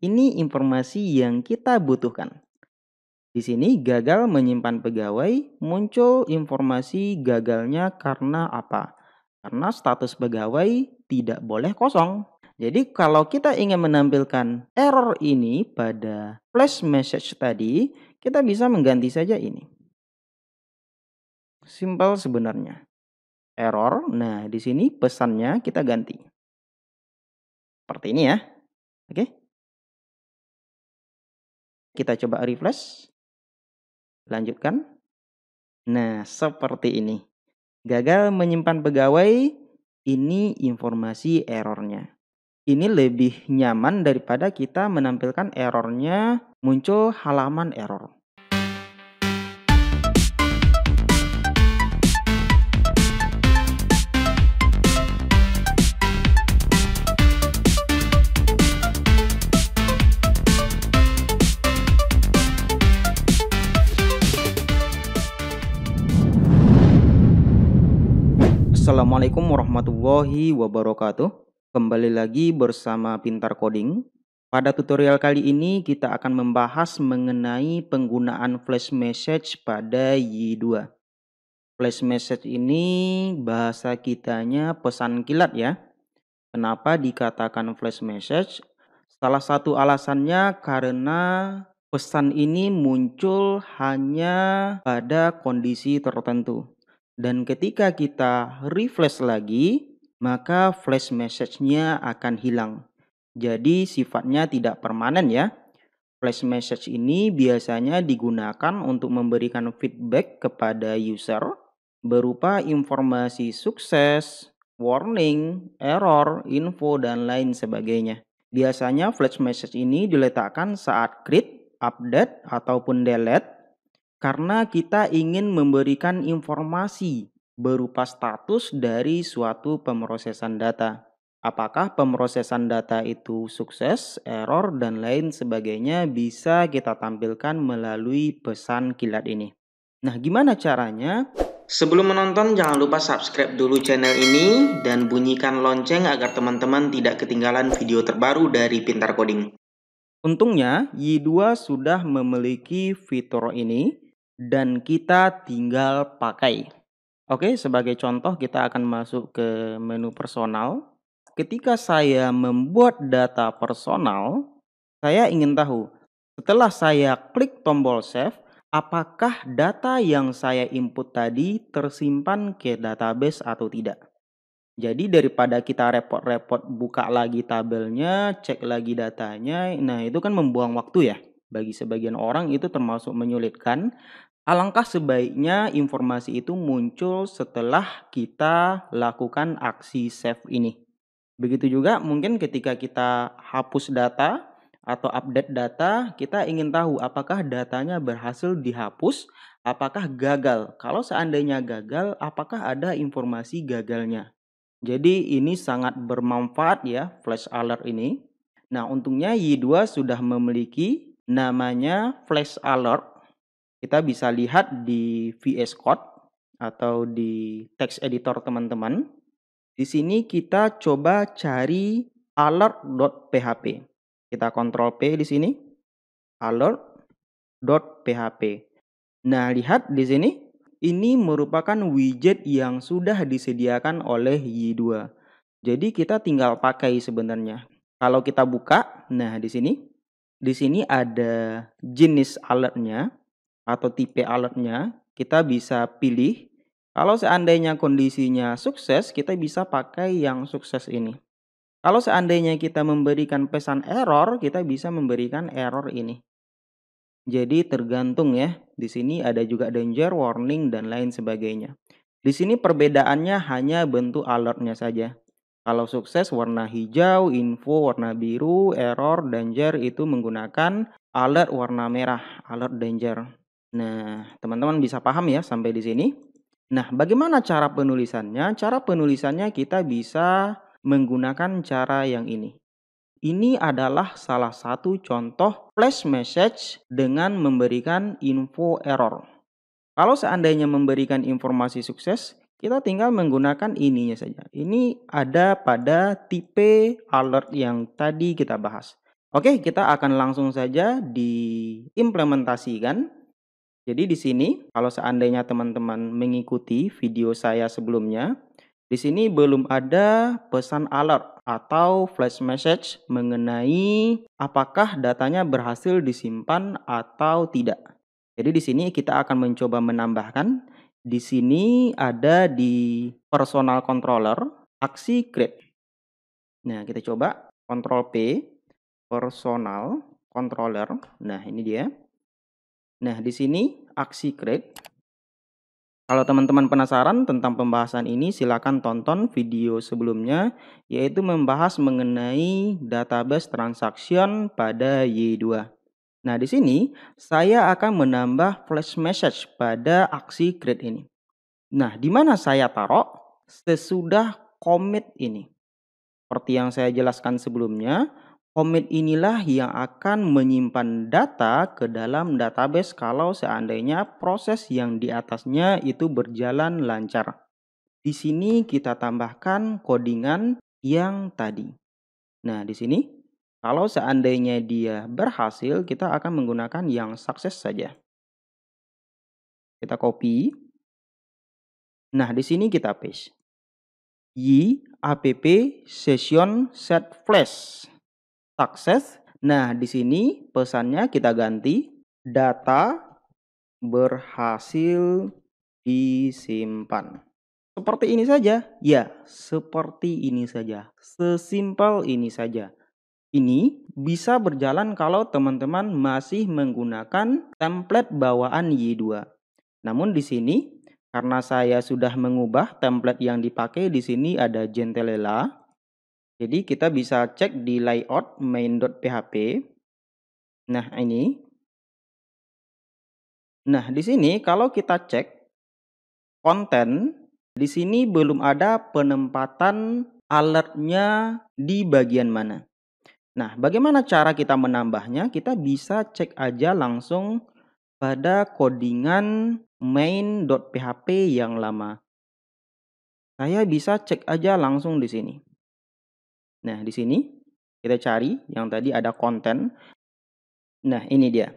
Ini informasi yang kita butuhkan. Di sini gagal menyimpan pegawai muncul informasi gagalnya karena apa? Karena status pegawai tidak boleh kosong. Jadi kalau kita ingin menampilkan error ini pada flash message tadi, kita bisa mengganti saja ini. Simple sebenarnya. Error. Nah, di sini pesannya kita ganti. Seperti ini ya. Oke. Kita coba refresh. Lanjutkan. Nah, seperti ini. Gagal menyimpan pegawai, ini informasi errornya. Ini lebih nyaman daripada kita menampilkan errornya muncul halaman error. Assalamualaikum warahmatullahi wabarakatuh. Kembali lagi bersama Pintar Coding. Pada tutorial kali ini kita akan membahas mengenai penggunaan flash message pada Y2. Flash message ini bahasa kitanya pesan kilat ya. Kenapa dikatakan flash message? Salah satu alasannya karena pesan ini muncul hanya pada kondisi tertentu. Dan ketika kita refresh lagi, maka flash message-nya akan hilang. Jadi sifatnya tidak permanen ya. Flash message ini biasanya digunakan untuk memberikan feedback kepada user berupa informasi sukses, warning, error, info, dan lain sebagainya. Biasanya flash message ini diletakkan saat create, update, ataupun delete karena kita ingin memberikan informasi berupa status dari suatu pemrosesan data. Apakah pemrosesan data itu sukses, error, dan lain sebagainya bisa kita tampilkan melalui pesan kilat ini. Nah, gimana caranya? Sebelum menonton, jangan lupa subscribe dulu channel ini dan bunyikan lonceng agar teman-teman tidak ketinggalan video terbaru dari Pintar Coding. Untungnya, Y2 sudah memiliki fitur ini, dan kita tinggal pakai. Oke, sebagai contoh kita akan masuk ke menu personal. Ketika saya membuat data personal, saya ingin tahu setelah saya klik tombol save, apakah data yang saya input tadi tersimpan ke database atau tidak. Jadi daripada kita repot-repot buka lagi tabelnya, cek lagi datanya, nah itu kan membuang waktu ya. Bagi sebagian orang itu termasuk menyulitkan, Alangkah sebaiknya informasi itu muncul setelah kita lakukan aksi save ini. Begitu juga mungkin ketika kita hapus data atau update data, kita ingin tahu apakah datanya berhasil dihapus, apakah gagal. Kalau seandainya gagal, apakah ada informasi gagalnya. Jadi ini sangat bermanfaat ya flash alert ini. Nah, untungnya Y2 sudah memiliki namanya flash alert kita bisa lihat di VS Code atau di text editor teman-teman. Di sini kita coba cari alert.php. Kita kontrol P di sini. alert.php. Nah, lihat di sini ini merupakan widget yang sudah disediakan oleh Y2. Jadi kita tinggal pakai sebenarnya. Kalau kita buka, nah di sini di sini ada jenis alertnya atau tipe alertnya kita bisa pilih. Kalau seandainya kondisinya sukses, kita bisa pakai yang sukses ini. Kalau seandainya kita memberikan pesan error, kita bisa memberikan error ini. Jadi tergantung ya. Di sini ada juga danger, warning, dan lain sebagainya. Di sini perbedaannya hanya bentuk alertnya saja. Kalau sukses warna hijau, info warna biru, error, danger itu menggunakan alert warna merah, alert danger. Nah, teman-teman bisa paham ya sampai di sini? Nah, bagaimana cara penulisannya? Cara penulisannya kita bisa menggunakan cara yang ini. Ini adalah salah satu contoh flash message dengan memberikan info error. Kalau seandainya memberikan informasi sukses, kita tinggal menggunakan ininya saja. Ini ada pada tipe alert yang tadi kita bahas. Oke, kita akan langsung saja diimplementasikan jadi di sini kalau seandainya teman-teman mengikuti video saya sebelumnya, di sini belum ada pesan alert atau flash message mengenai apakah datanya berhasil disimpan atau tidak. Jadi di sini kita akan mencoba menambahkan di sini ada di personal controller aksi create. Nah, kita coba control P personal controller. Nah, ini dia. Nah, di sini aksi create. Kalau teman-teman penasaran tentang pembahasan ini, silakan tonton video sebelumnya, yaitu membahas mengenai database transaction pada Y2. Nah, di sini saya akan menambah flash message pada aksi create ini. Nah, di mana saya taruh sesudah commit ini. Seperti yang saya jelaskan sebelumnya, Commit inilah yang akan menyimpan data ke dalam database kalau seandainya proses yang di atasnya itu berjalan lancar. Di sini kita tambahkan codingan yang tadi. Nah, di sini kalau seandainya dia berhasil, kita akan menggunakan yang sukses saja. Kita copy. Nah, di sini kita paste. Y app session set flash. Sukses. Nah, di sini pesannya kita ganti data berhasil disimpan. Seperti ini saja. Ya, seperti ini saja. Sesimpel ini saja. Ini bisa berjalan kalau teman-teman masih menggunakan template bawaan Y2. Namun di sini karena saya sudah mengubah template yang dipakai di sini ada Gentelela, jadi kita bisa cek di layout main.php. Nah, ini. Nah, di sini kalau kita cek konten, di sini belum ada penempatan alertnya di bagian mana. Nah, bagaimana cara kita menambahnya? Kita bisa cek aja langsung pada codingan main.php yang lama. Saya bisa cek aja langsung di sini. Nah, di sini kita cari yang tadi ada konten. Nah, ini dia.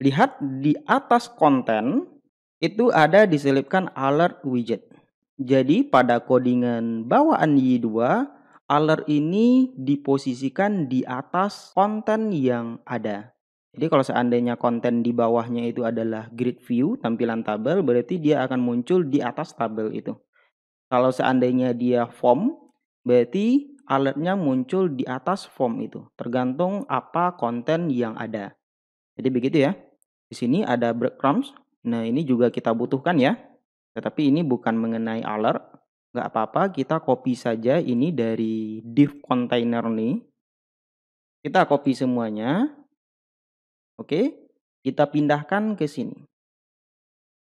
Lihat di atas konten itu ada diselipkan alert widget. Jadi pada codingan bawaan Y2, alert ini diposisikan di atas konten yang ada. Jadi kalau seandainya konten di bawahnya itu adalah grid view, tampilan tabel, berarti dia akan muncul di atas tabel itu. Kalau seandainya dia form, berarti alertnya muncul di atas form itu, tergantung apa konten yang ada. Jadi begitu ya. Di sini ada breadcrumbs. Nah, ini juga kita butuhkan ya. Tetapi ini bukan mengenai alert. Nggak apa-apa, kita copy saja ini dari div container nih. Kita copy semuanya. Oke, kita pindahkan ke sini.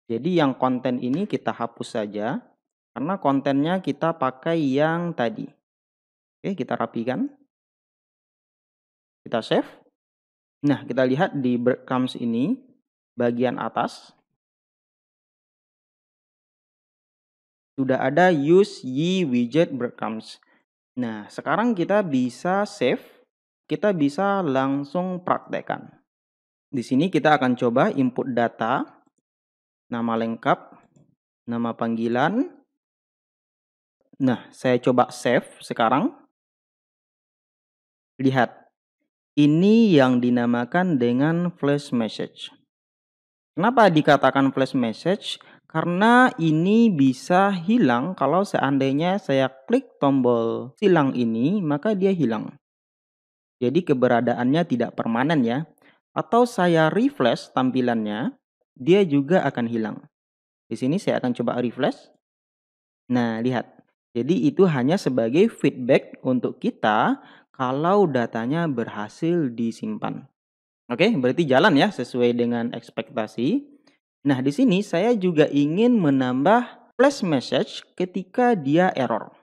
Jadi yang konten ini kita hapus saja. Karena kontennya kita pakai yang tadi. Oke, kita rapikan. Kita save. Nah, kita lihat di breadcrumbs ini bagian atas sudah ada use ye widget breadcrumbs. Nah, sekarang kita bisa save, kita bisa langsung praktekkan. Di sini kita akan coba input data, nama lengkap, nama panggilan. Nah, saya coba save sekarang. Lihat, ini yang dinamakan dengan flash message. Kenapa dikatakan flash message? Karena ini bisa hilang kalau seandainya saya klik tombol silang ini, maka dia hilang. Jadi keberadaannya tidak permanen ya. Atau saya refresh tampilannya, dia juga akan hilang. Di sini saya akan coba refresh. Nah, lihat. Jadi itu hanya sebagai feedback untuk kita kalau datanya berhasil disimpan. Oke, berarti jalan ya sesuai dengan ekspektasi. Nah, di sini saya juga ingin menambah flash message ketika dia error.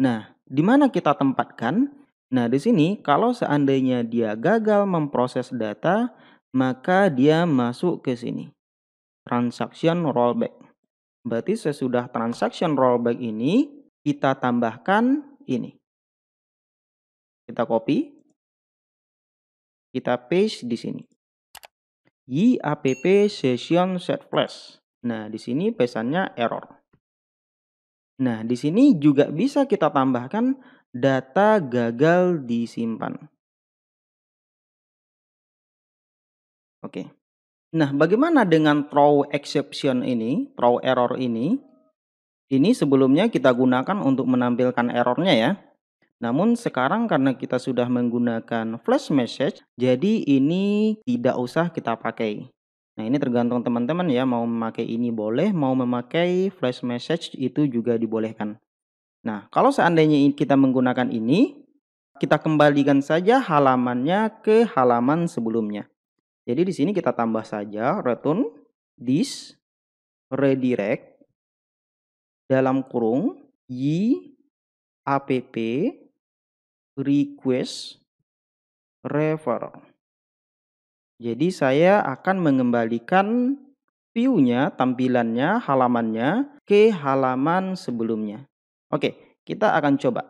Nah, di mana kita tempatkan? Nah, di sini kalau seandainya dia gagal memproses data, maka dia masuk ke sini. Transaction rollback. Berarti sesudah transaction rollback ini, kita tambahkan ini. Kita copy. Kita paste di sini. YAPP session set flash. Nah, di sini pesannya error. Nah, di sini juga bisa kita tambahkan data gagal disimpan. Oke. Nah, bagaimana dengan throw exception ini, throw error ini? Ini sebelumnya kita gunakan untuk menampilkan errornya ya. Namun sekarang karena kita sudah menggunakan flash message, jadi ini tidak usah kita pakai. Nah ini tergantung teman-teman ya, mau memakai ini boleh, mau memakai flash message itu juga dibolehkan. Nah kalau seandainya kita menggunakan ini, kita kembalikan saja halamannya ke halaman sebelumnya. Jadi di sini kita tambah saja return this redirect dalam kurung y app request referral. Jadi saya akan mengembalikan view-nya, tampilannya, halamannya ke halaman sebelumnya. Oke, kita akan coba.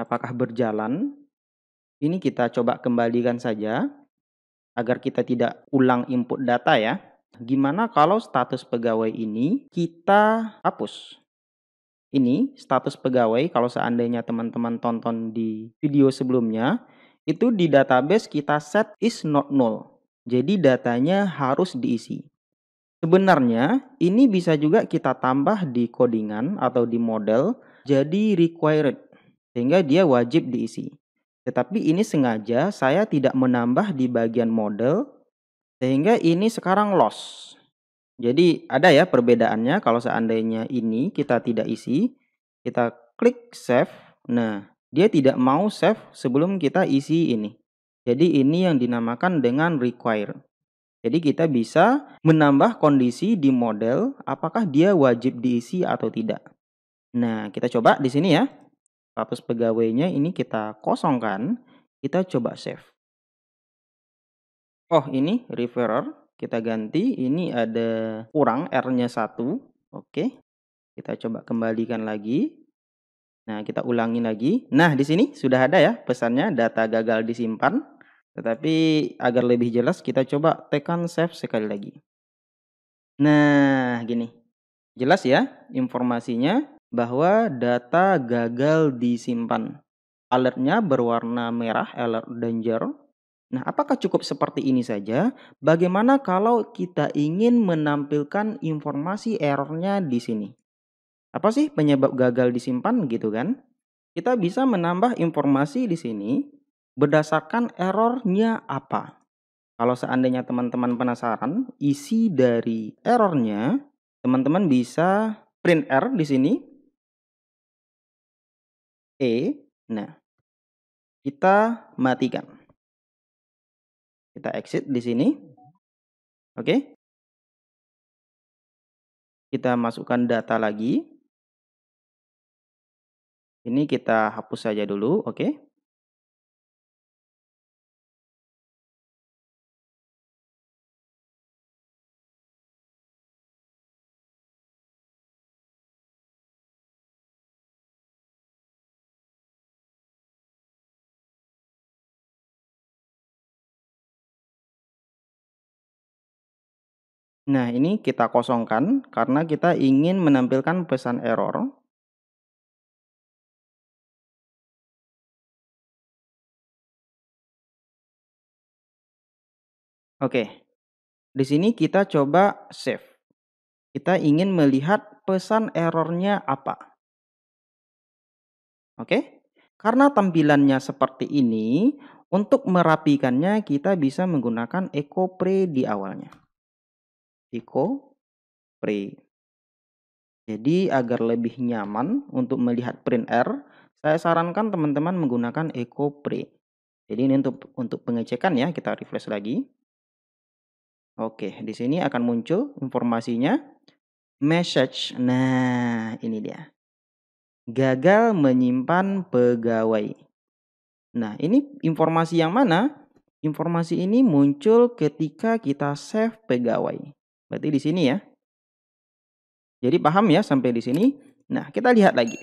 Apakah berjalan? Ini kita coba kembalikan saja agar kita tidak ulang input data ya. Gimana kalau status pegawai ini kita hapus? ini status pegawai kalau seandainya teman-teman tonton di video sebelumnya itu di database kita set is not null. Jadi datanya harus diisi. Sebenarnya ini bisa juga kita tambah di codingan atau di model jadi required sehingga dia wajib diisi. Tetapi ini sengaja saya tidak menambah di bagian model sehingga ini sekarang loss. Jadi ada ya perbedaannya kalau seandainya ini kita tidak isi, kita klik save. Nah, dia tidak mau save sebelum kita isi ini. Jadi ini yang dinamakan dengan require. Jadi kita bisa menambah kondisi di model apakah dia wajib diisi atau tidak. Nah, kita coba di sini ya. Status pegawainya ini kita kosongkan, kita coba save. Oh, ini referrer kita ganti, ini ada kurang R-nya 1. Oke, kita coba kembalikan lagi. Nah, kita ulangi lagi. Nah, di sini sudah ada ya pesannya data gagal disimpan. Tetapi agar lebih jelas kita coba tekan save sekali lagi. Nah, gini. Jelas ya informasinya bahwa data gagal disimpan. Alertnya berwarna merah, alert danger. Nah, apakah cukup seperti ini saja? Bagaimana kalau kita ingin menampilkan informasi errornya di sini? Apa sih penyebab gagal disimpan gitu kan? Kita bisa menambah informasi di sini berdasarkan errornya apa. Kalau seandainya teman-teman penasaran isi dari errornya, teman-teman bisa print error di sini. E. Nah, kita matikan. Kita exit di sini. Oke. Kita masukkan data lagi. Ini kita hapus saja dulu, oke. Okay. Nah, ini kita kosongkan karena kita ingin menampilkan pesan error. Oke, di sini kita coba save. Kita ingin melihat pesan errornya apa. Oke, karena tampilannya seperti ini, untuk merapikannya kita bisa menggunakan echo pre di awalnya. Eco Pre. Jadi agar lebih nyaman untuk melihat print R, saya sarankan teman-teman menggunakan Eco Pre. Jadi ini untuk untuk pengecekan ya, kita refresh lagi. Oke, di sini akan muncul informasinya message. Nah, ini dia. Gagal menyimpan pegawai. Nah, ini informasi yang mana? Informasi ini muncul ketika kita save pegawai. Berarti di sini ya. Jadi paham ya sampai di sini? Nah, kita lihat lagi.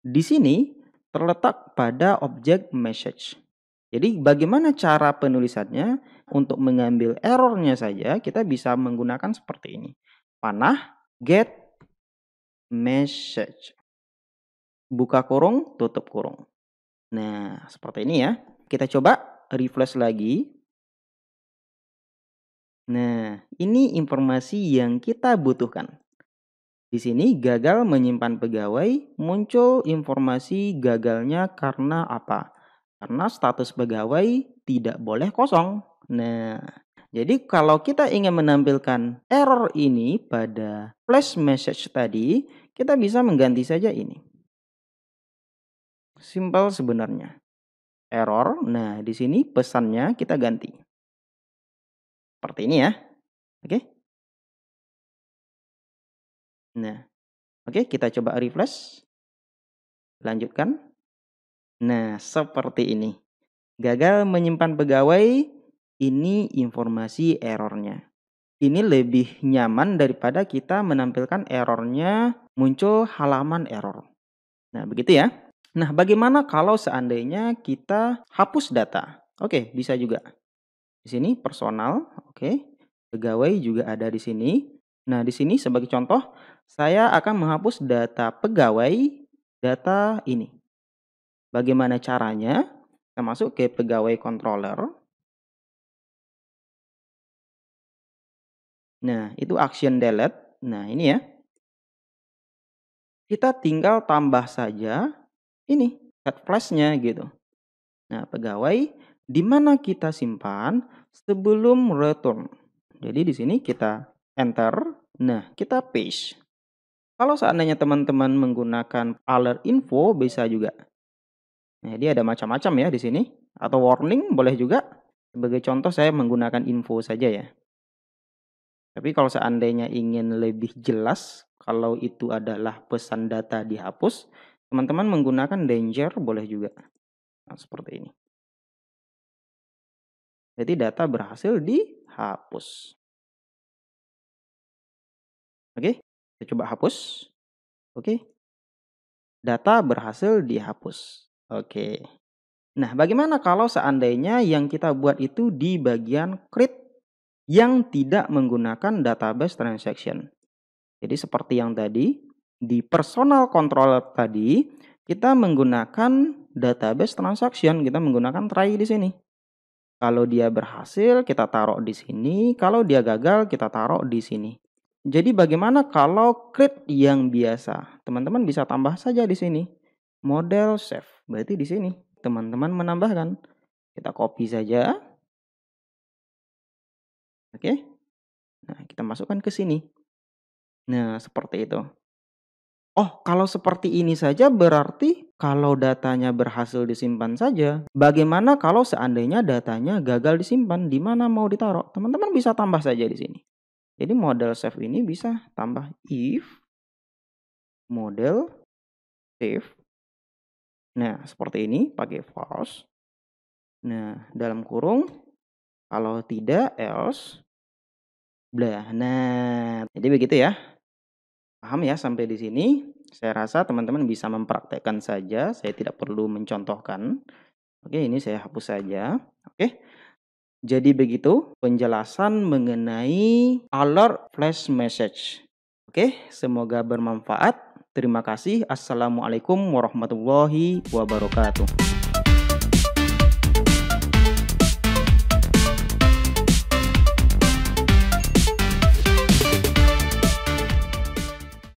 Di sini terletak pada objek message. Jadi bagaimana cara penulisannya? Untuk mengambil errornya saja kita bisa menggunakan seperti ini. Panah get message. Buka kurung, tutup kurung. Nah, seperti ini ya. Kita coba refresh lagi. Nah, ini informasi yang kita butuhkan. Di sini gagal menyimpan pegawai muncul informasi gagalnya karena apa? Karena status pegawai tidak boleh kosong. Nah, jadi kalau kita ingin menampilkan error ini pada flash message tadi, kita bisa mengganti saja ini. Simpel sebenarnya. Error. Nah, di sini pesannya kita ganti. Seperti ini ya. Oke. Okay. Nah. Oke, okay, kita coba refresh. Lanjutkan. Nah, seperti ini. Gagal menyimpan pegawai, ini informasi errornya. Ini lebih nyaman daripada kita menampilkan errornya muncul halaman error. Nah, begitu ya. Nah, bagaimana kalau seandainya kita hapus data? Oke, bisa juga. Di sini personal, oke. Okay. Pegawai juga ada di sini. Nah, di sini sebagai contoh, saya akan menghapus data pegawai data ini. Bagaimana caranya? Kita masuk ke pegawai controller. Nah, itu action delete. Nah, ini ya. Kita tinggal tambah saja ini, flash-nya gitu. Nah, pegawai di mana kita simpan sebelum return. Jadi di sini kita enter, nah kita paste. Kalau seandainya teman-teman menggunakan alert info bisa juga. Nah, dia ada macam-macam ya di sini atau warning boleh juga. Sebagai contoh saya menggunakan info saja ya. Tapi kalau seandainya ingin lebih jelas kalau itu adalah pesan data dihapus, teman-teman menggunakan danger boleh juga. Nah, seperti ini. Jadi data berhasil dihapus. Oke, kita coba hapus. Oke. Data berhasil dihapus. Oke. Nah, bagaimana kalau seandainya yang kita buat itu di bagian create yang tidak menggunakan database transaction? Jadi seperti yang tadi, di personal controller tadi kita menggunakan database transaction, kita menggunakan try di sini. Kalau dia berhasil, kita taruh di sini. Kalau dia gagal, kita taruh di sini. Jadi bagaimana kalau create yang biasa? Teman-teman bisa tambah saja di sini. Model save. Berarti di sini teman-teman menambahkan. Kita copy saja. Oke. Nah, kita masukkan ke sini. Nah, seperti itu oh kalau seperti ini saja berarti kalau datanya berhasil disimpan saja, bagaimana kalau seandainya datanya gagal disimpan, di mana mau ditaruh? Teman-teman bisa tambah saja di sini. Jadi model save ini bisa tambah if model save. Nah, seperti ini pakai false. Nah, dalam kurung kalau tidak else blah. Nah, jadi begitu ya. Paham ya sampai di sini? Saya rasa teman-teman bisa mempraktekkan saja, saya tidak perlu mencontohkan. Oke, ini saya hapus saja. Oke. Jadi begitu penjelasan mengenai alert flash message. Oke, semoga bermanfaat. Terima kasih. Assalamualaikum warahmatullahi wabarakatuh.